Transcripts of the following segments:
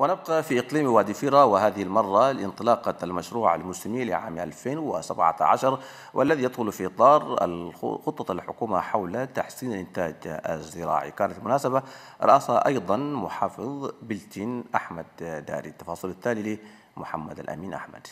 ونبقى في إقليم وادي فيرا وهذه المرة لانطلاقة المشروع المسلمي لعام 2017 والذي يدخل في إطار خطة الحكومة حول تحسين الإنتاج الزراعي كانت المناسبة رأسها أيضا محافظ بلتين أحمد داري التفاصيل التالي لمحمد الأمين أحمد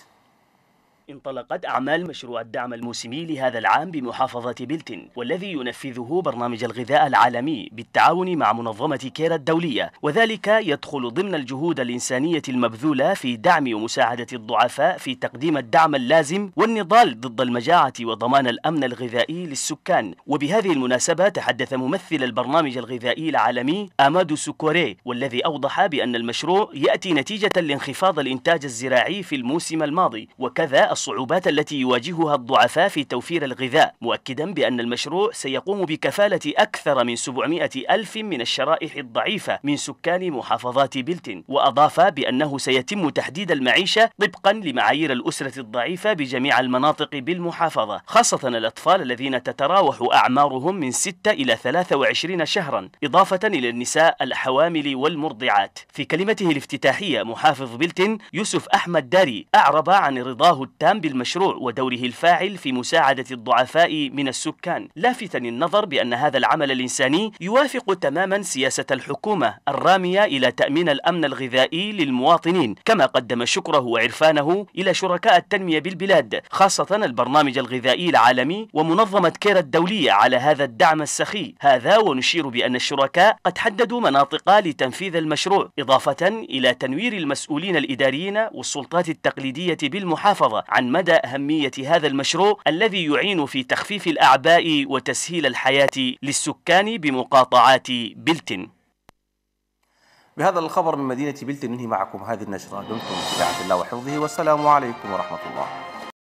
انطلقت أعمال مشروع الدعم الموسمي لهذا العام بمحافظة بلتن والذي ينفذه برنامج الغذاء العالمي بالتعاون مع منظمة كيرا الدولية وذلك يدخل ضمن الجهود الإنسانية المبذولة في دعم ومساعدة الضعفاء في تقديم الدعم اللازم والنضال ضد المجاعة وضمان الأمن الغذائي للسكان وبهذه المناسبة تحدث ممثل البرنامج الغذائي العالمي أمادو سوكوري والذي أوضح بأن المشروع يأتي نتيجة لانخفاض الإنتاج الزراعي في الموسم الماضي وكذا الصعوبات التي يواجهها الضعفاء في توفير الغذاء مؤكدا بأن المشروع سيقوم بكفالة أكثر من 700 ألف من الشرائح الضعيفة من سكان محافظات بلتن وأضاف بأنه سيتم تحديد المعيشة طبقا لمعايير الأسرة الضعيفة بجميع المناطق بالمحافظة خاصة الأطفال الذين تتراوح أعمارهم من 6 إلى 23 شهرا إضافة إلى النساء الحوامل والمرضعات في كلمته الافتتاحية محافظ بلتن يوسف أحمد داري أعرب عن رضاه التام الإلهام بالمشروع ودوره الفاعل في مساعدة الضعفاء من السكان لافتا النظر بأن هذا العمل الإنساني يوافق تماما سياسة الحكومة الرامية إلى تأمين الأمن الغذائي للمواطنين كما قدم شكره وعرفانه إلى شركاء التنمية بالبلاد خاصة البرنامج الغذائي العالمي ومنظمة كير الدولية على هذا الدعم السخي هذا ونشير بأن الشركاء قد حددوا مناطق لتنفيذ المشروع إضافة إلى تنوير المسؤولين الإداريين والسلطات التقليدية بالمحافظة عن مدى أهمية هذا المشروع الذي يعين في تخفيف الأعباء وتسهيل الحياة للسكان بمقاطعات بلتن بهذا الخبر من مدينة بلتن ننهي معكم هذه النشرة دمتم في رعاية الله وحفظه والسلام عليكم ورحمة الله